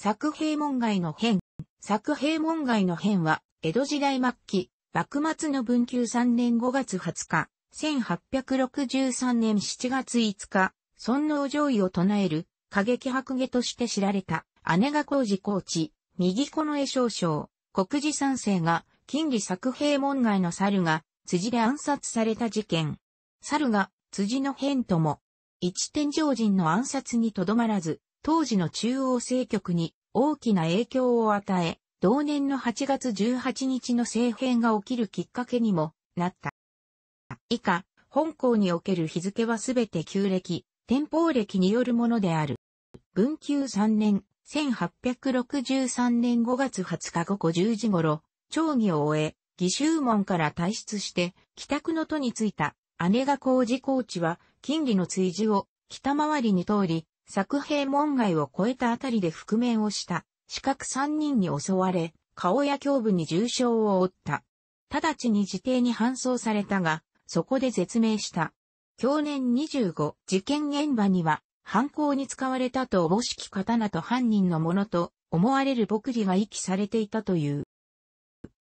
作平門外の変。作平門外の変は、江戸時代末期、幕末の文久3年5月20日、1863年7月5日、尊王上位を唱える、過激白下として知られた、姉が工事高知、右子の絵少将、国事三世が、近利作平門外の猿が、辻で暗殺された事件。猿が、辻の変とも、一天上人の暗殺にとどまらず、当時の中央政局に大きな影響を与え、同年の8月18日の政変が起きるきっかけにもなった。以下、本校における日付はすべて旧暦、天保暦によるものである。文久3年、1863年5月20日午後10時頃、町議を終え、義州門から退出して、帰宅の都に着いた、姉が工事高地は、金利の追従を、北回りに通り、作兵門外を越えたあたりで覆面をした、四角三人に襲われ、顔や胸部に重傷を負った。直ちに自邸に搬送されたが、そこで絶命した。去年25、事件現場には、犯行に使われたとおぼしき刀と犯人のものと、思われる牧利が遺棄されていたという。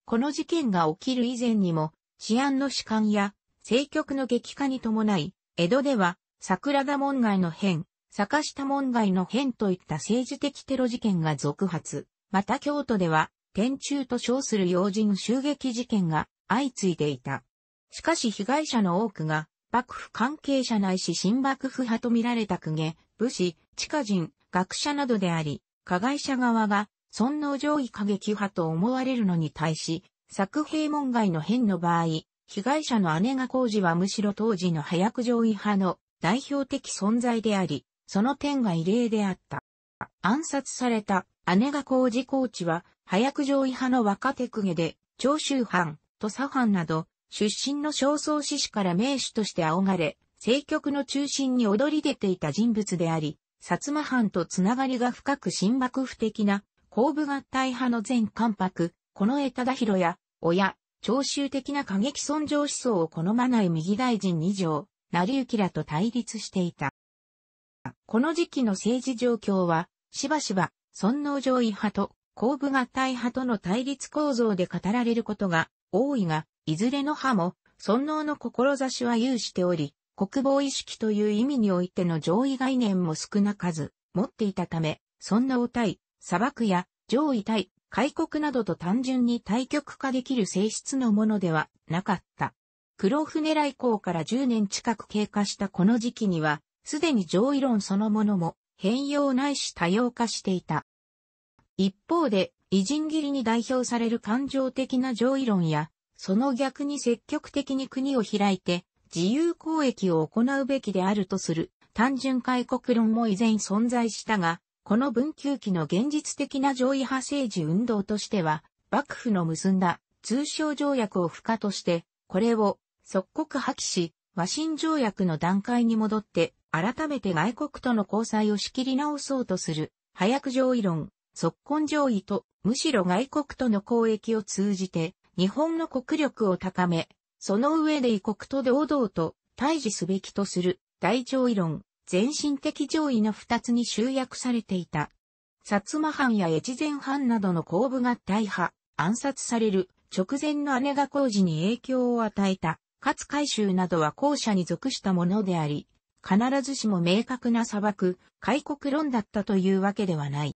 この事件が起きる以前にも、治安の士官や、政局の激化に伴い、江戸では、桜田門外の変、坂下門外の変といった政治的テロ事件が続発。また京都では、天中と称する要人襲撃事件が相次いでいた。しかし被害者の多くが、幕府関係者ないし新幕府派と見られた公家、武士、地下人、学者などであり、加害者側が、尊皇上位過激派と思われるのに対し、作兵門外の変の場合、被害者の姉が工事はむしろ当時の早く上位派の代表的存在であり、その点が異例であった。暗殺された姉が工事コーチは、早く上位派の若手公家で、長州藩、土佐藩など、出身の焦燥志士から名手として仰がれ、政局の中心に躍り出ていた人物であり、薩摩藩とつながりが深く新幕府的な、後部合体派の全関白、この江忠宏や、親、長州的な過激尊上思想を好まない右大臣二条、成幸らと対立していた。この時期の政治状況は、しばしば、尊王攘夷派と、後部合体派との対立構造で語られることが多いが、いずれの派も、尊王の志は有しており、国防意識という意味においての上位概念も少な数持っていたため、尊皇対、砂漠や上位対、開国などと単純に対極化できる性質のものではなかった。黒船来航から10年近く経過したこの時期には、すでに上位論そのものも変容ないし多様化していた。一方で、偉人切りに代表される感情的な上位論や、その逆に積極的に国を開いて自由交易を行うべきであるとする単純開国論も依然存在したが、この文久期の現実的な上位派政治運動としては、幕府の結んだ通商条約を不可として、これを即刻破棄し、和親条約の段階に戻って改めて外国との交際を仕切り直そうとする、早く上位論、即根上位と、むしろ外国との交易を通じて、日本の国力を高め、その上で異国と堂々と対峙すべきとする、大上位論、全身的上位の二つに集約されていた。薩摩藩や越前藩などの公部が大破、暗殺される、直前の姉が工事に影響を与えた、勝海舟などは後者に属したものであり、必ずしも明確な砂漠、開国論だったというわけではない。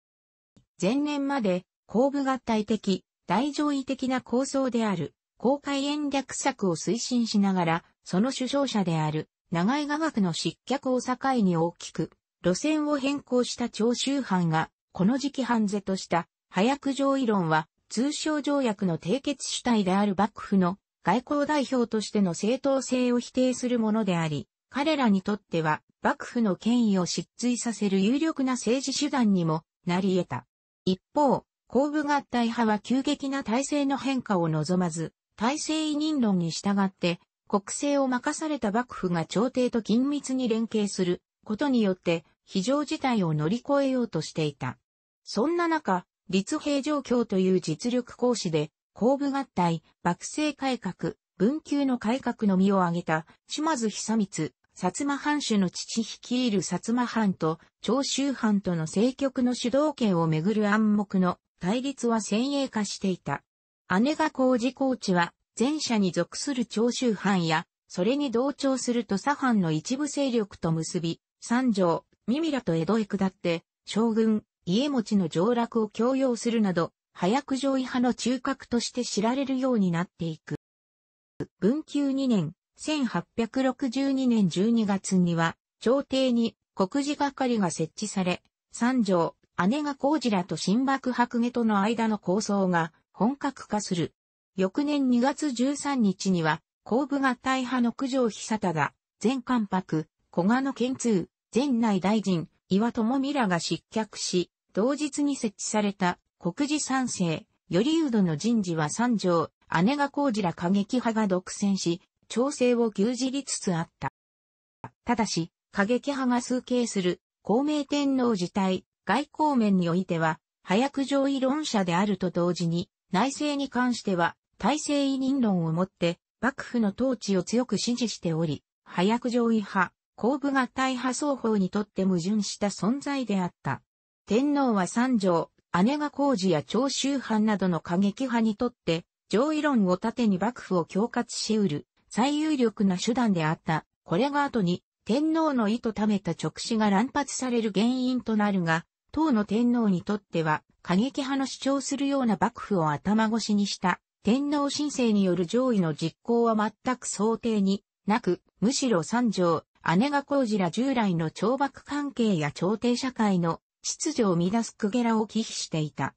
前年まで、後部合体的、大上位的な構想である、公開延略策を推進しながら、その首相者である、長井雅学の失脚を境に大きく、路線を変更した長州藩が、この時期半世とした、早く上位論は、通商条約の締結主体である幕府の外交代表としての正当性を否定するものであり、彼らにとっては幕府の権威を失墜させる有力な政治手段にもなり得た。一方、後部合体派は急激な体制の変化を望まず、体制委任論に従って国政を任された幕府が朝廷と緊密に連携することによって非常事態を乗り越えようとしていた。そんな中、立平状況という実力行使で、後部合体、幕政改革、文久の改革の実を挙げた島津久光、薩摩藩主の父率いる薩摩藩と長州藩との政局の主導権をめぐる暗黙の対立は先鋭化していた。姉が工事高知は前者に属する長州藩や、それに同調すると左藩の一部勢力と結び、三条、三ミラと江戸へ下って、将軍、家持の上洛を強要するなど、早く上位派の中核として知られるようになっていく。文久2年、1862年12月には、朝廷に国事係が設置され、三条、姉が孔事らと新幕白下との間の構想が本格化する。翌年2月13日には、後部が大派の九条久忠、前関白、古賀の県通、前内大臣、岩友美らが失脚し、同日に設置された国事三世、よりうどの人事は三条、姉が孔事ら過激派が独占し、調整を牛耳りつつあった。ただし、過激派が崇敬する公明天皇自体、外交面においては、早く上位論者であると同時に、内政に関しては、体制委任論をもって、幕府の統治を強く支持しており、早く上位派、後部が大派双方にとって矛盾した存在であった。天皇は三条、姉が工事や長州藩などの過激派にとって、上位論を盾に幕府を強括し得る最有力な手段であった。これが後に天皇の意図ためた直視が乱発される原因となるが、当の天皇にとっては過激派の主張するような幕府を頭越しにした天皇申請による上位の実行は全く想定になく、むしろ三条、姉が工事ら従来の懲罰関係や朝廷社会の秩序を乱すクゲラを忌避していた。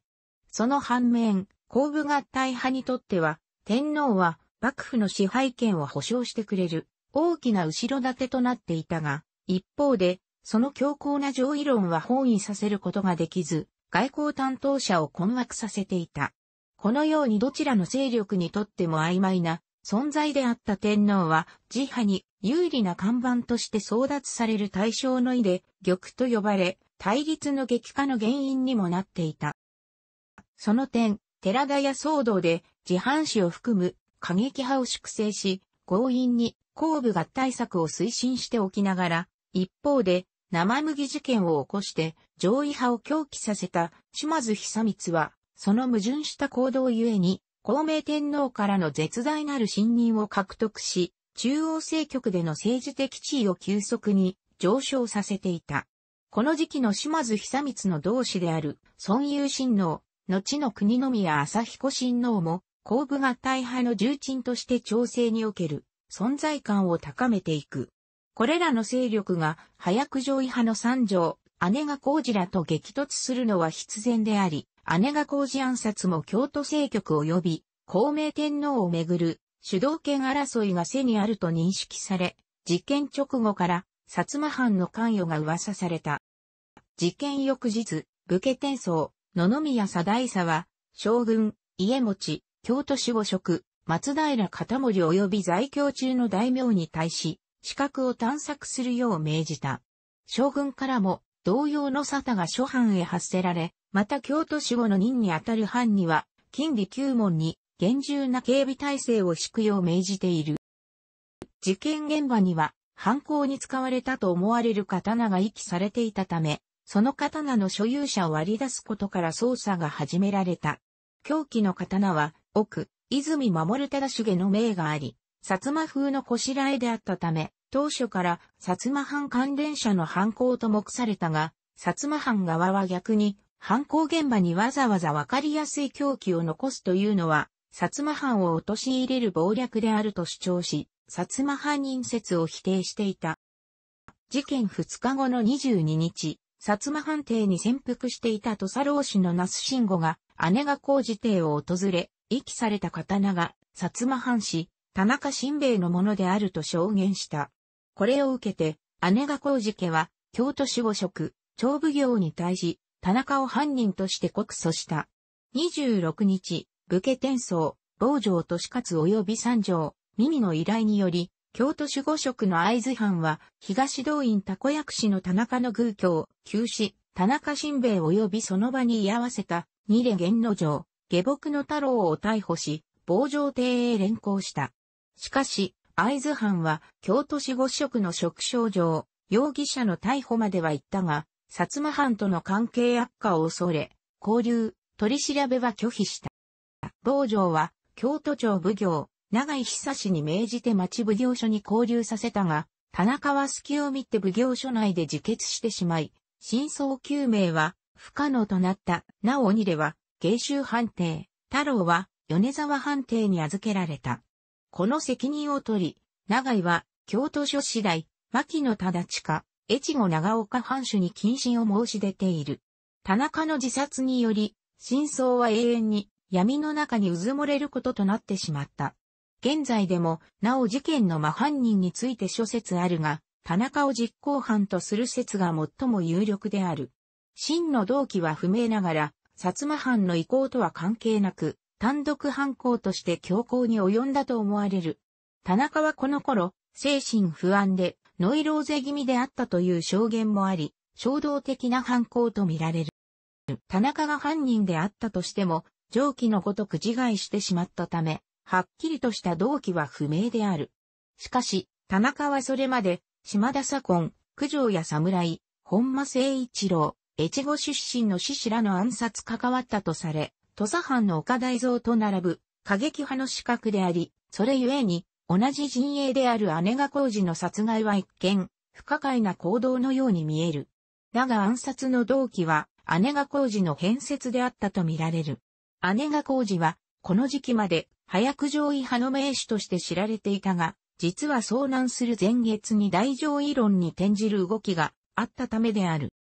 その反面、後部合体派にとっては、天皇は幕府の支配権を保障してくれる大きな後ろ盾となっていたが、一方で、その強硬な上位論は包囲させることができず、外交担当者を困惑させていた。このようにどちらの勢力にとっても曖昧な存在であった天皇は、自派に有利な看板として争奪される対象の意で、玉と呼ばれ、対立の激化の原因にもなっていた。その点、寺田や騒動で、自藩士を含む過激派を粛清し、強引に後部合体策を推進しておきながら、一方で生麦事件を起こして上位派を狂気させた島津久光は、その矛盾した行動ゆえに、公明天皇からの絶大なる信任を獲得し、中央政局での政治的地位を急速に上昇させていた。この時期の島津久光の同志である孫友親王、後の国宮朝彦親王も後部合体派の重鎮として調整における存在感を高めていく。これらの勢力が早く上位派の三条、姉が工事らと激突するのは必然であり、姉が工事暗殺も京都政局及び孔明天皇をめぐる主導権争いが背にあると認識され、事件直後から薩摩藩の関与が噂された。事件翌日、武家転送、野々宮左大佐は、将軍、家持、京都守護職、松平片森及び在京中の大名に対し、資格を探索するよう命じた。将軍からも、同様の沙汰が諸藩へ発せられ、また京都守護の任にあたる藩には、金利九門に厳重な警備体制を敷くよう命じている。事件現場には、犯行に使われたと思われる刀が遺棄されていたため、その刀の所有者を割り出すことから捜査が始められた。狂気の刀は、奥、泉守忠重の命があり、薩摩風のこしらえであったため、当初から薩摩藩関連者の犯行と目されたが、薩摩藩側は逆に、犯行現場にわざわざわかりやすい狂気を残すというのは、薩摩藩を陥れる謀略であると主張し、薩摩藩人説を否定していた。事件2日後の22日、薩摩藩邸に潜伏していた土佐老氏の那須慎吾が、姉が工事邸を訪れ、遺棄された刀が、薩摩藩士、田中新兵衛のものであると証言した。これを受けて、姉が工事家は、京都守護職、長奉行に対し、田中を犯人として告訴した。26日、武家転送、傍城利勝及び三条、耳の依頼により、京都守護職の合図藩は、東道院たこ役士の田中の偶居を、休止、田中新兵衛及びその場に居合わせた、二例元の城、下僕の太郎を逮捕し、防城邸へ連行した。しかし、会津藩は京都市五職の職商上、容疑者の逮捕までは行ったが、薩摩藩との関係悪化を恐れ、交流、取り調べは拒否した。防城は京都庁奉行、長井久志に命じて町奉行所に交流させたが、田中は隙を見て奉行所内で自決してしまい、真相究明は不可能となった。なお鬼では、芸州判定、太郎は米沢判定に預けられた。この責任を取り、長井は京都書次第、牧野忠親、越後長岡藩主に謹慎を申し出ている。田中の自殺により、真相は永遠に闇の中にうずもれることとなってしまった。現在でも、なお事件の真犯人について諸説あるが、田中を実行犯とする説が最も有力である。真の動機は不明ながら、薩摩藩の意向とは関係なく、単独犯行として強行に及んだと思われる。田中はこの頃、精神不安で、ノイローゼ気味であったという証言もあり、衝動的な犯行とみられる。田中が犯人であったとしても、上記のごとく自害してしまったため、はっきりとした動機は不明である。しかし、田中はそれまで、島田左近、九条や侍、本間誠一郎、越後出身の志士らの暗殺関わったとされ、土佐藩の岡大蔵と並ぶ過激派の資格であり、それゆえに、同じ陣営である姉が工事の殺害は一見、不可解な行動のように見える。だが暗殺の動機は、姉が工事の変説であったとみられる。姉が工事は、この時期まで、早く上位派の名手として知られていたが、実は遭難する前月に大上位論に転じる動きがあったためである。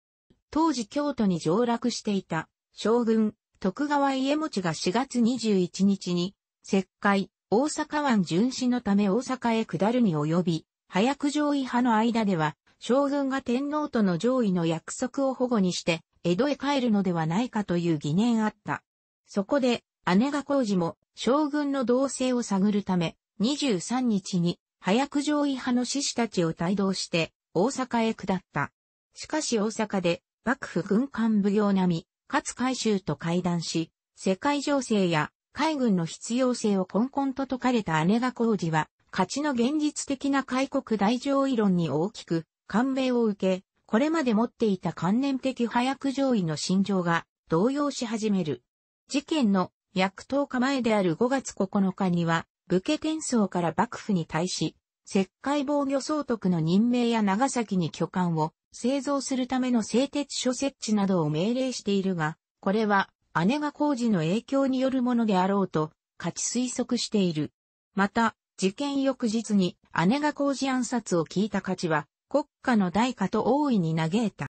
当時京都に上落していた将軍徳川家持が4月21日に、石灰、大阪湾巡視のため大阪へ下るに及び、早く上位派の間では、将軍が天皇との上位の約束を保護にして、江戸へ帰るのではないかという疑念あった。そこで、姉が工事も、将軍の動静を探るため、23日に、早く上位派の志士たちを帯同して、大阪へ下った。しかし大阪で、幕府軍艦奉行並み、勝海舟と会談し、世界情勢や海軍の必要性をこんこんと説かれた姉が工事は、勝ちの現実的な開国大上位論に大きく感銘を受け、これまで持っていた観念的早く上位の心情が動揺し始める。事件の約10日前である5月9日には、武家転送から幕府に対し、石灰防御総督の任命や長崎に巨漢を製造するための製鉄所設置などを命令しているが、これは姉が工事の影響によるものであろうと、価値推測している。また、事件翌日に姉が工事暗殺を聞いた価値は、国家の代価と大いに嘆いた。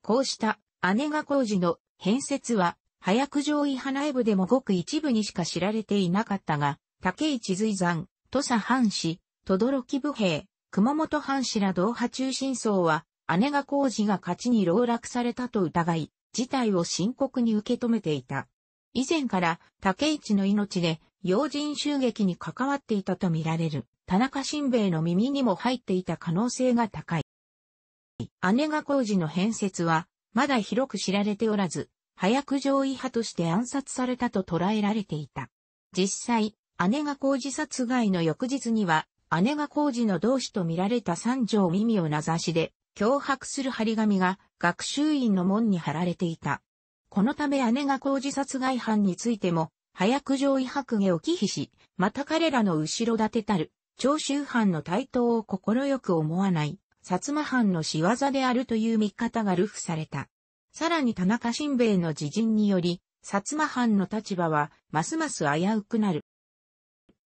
こうした姉が工事の変説は、早く上位派内部でもごく一部にしか知られていなかったが、竹市随山、土佐藩士、轟木武兵、熊本藩士ら同派中心層は、姉が工事が勝ちに籠絡されたと疑い、事態を深刻に受け止めていた。以前から竹市の命で要人襲撃に関わっていたとみられる田中新兵衛の耳にも入っていた可能性が高い。姉が工事の変説はまだ広く知られておらず、早く上位派として暗殺されたと捉えられていた。実際、姉が工事殺害の翌日には、姉が工事の同志と見られた三条耳を名指しで脅迫する張り紙が学習院の門に貼られていた。このため姉が工事殺害犯についても、早く上位白下を忌避し、また彼らの後ろ盾たる、長州藩の台頭を快く思わない、薩摩藩の仕業であるという見方が流布された。さらに田中新兵衛の自陣により、薩摩藩の立場は、ますます危うくなる。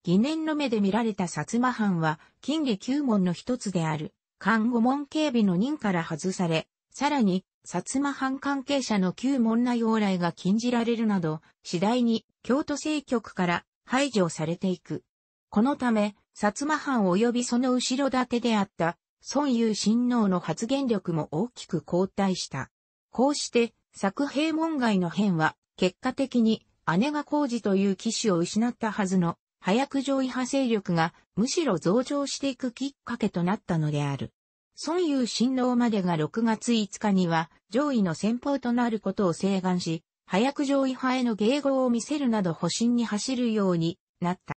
疑念の目で見られた薩摩藩は、金利九門の一つである。関護門警備の任から外され、さらに、薩摩藩関係者の旧門内往来が禁じられるなど、次第に京都政局から排除されていく。このため、薩摩藩及びその後ろ盾であった、孫優親王の発言力も大きく後退した。こうして、作平門外の変は、結果的に姉が工事という騎士を失ったはずの早く上位派勢力がむしろ増長していくきっかけとなったのである。孫悠親王までが6月5日には上位の先方となることを請願し、早く上位派への迎合を見せるなど保身に走るようになった。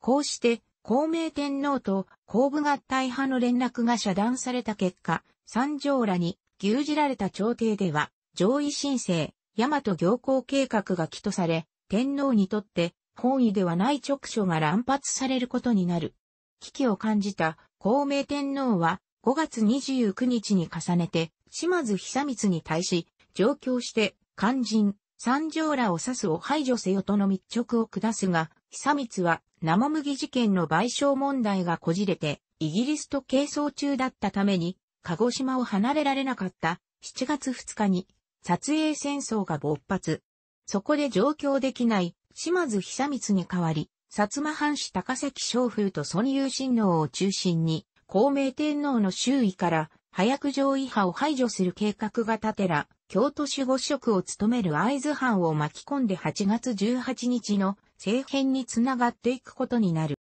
こうして、孔明天皇と後部合体派の連絡が遮断された結果、三条らに牛耳られた朝廷では、上位申請、大和行幸計画が起とされ、天皇にとって本意ではない直書が乱発されることになる。危機を感じた孔明天皇は5月29日に重ねて島津久光に対し上京して肝心三条らを指すを排除せよとの密着を下すが、久光は生麦事件の賠償問題がこじれてイギリスと係争中だったために鹿児島を離れられなかった7月2日に撮影戦争が勃発。そこで上京できない島津久光に代わり、薩摩藩士高崎将風と孫友親王を中心に、孔明天皇の周囲から、早く上位派を排除する計画が立てら、京都守護職を務める会津藩を巻き込んで8月18日の政変につながっていくことになる。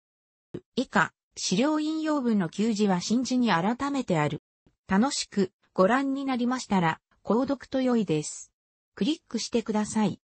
以下、資料引用文の給仕は新字に改めてある。楽しくご覧になりましたら、購読と良いです。クリックしてください。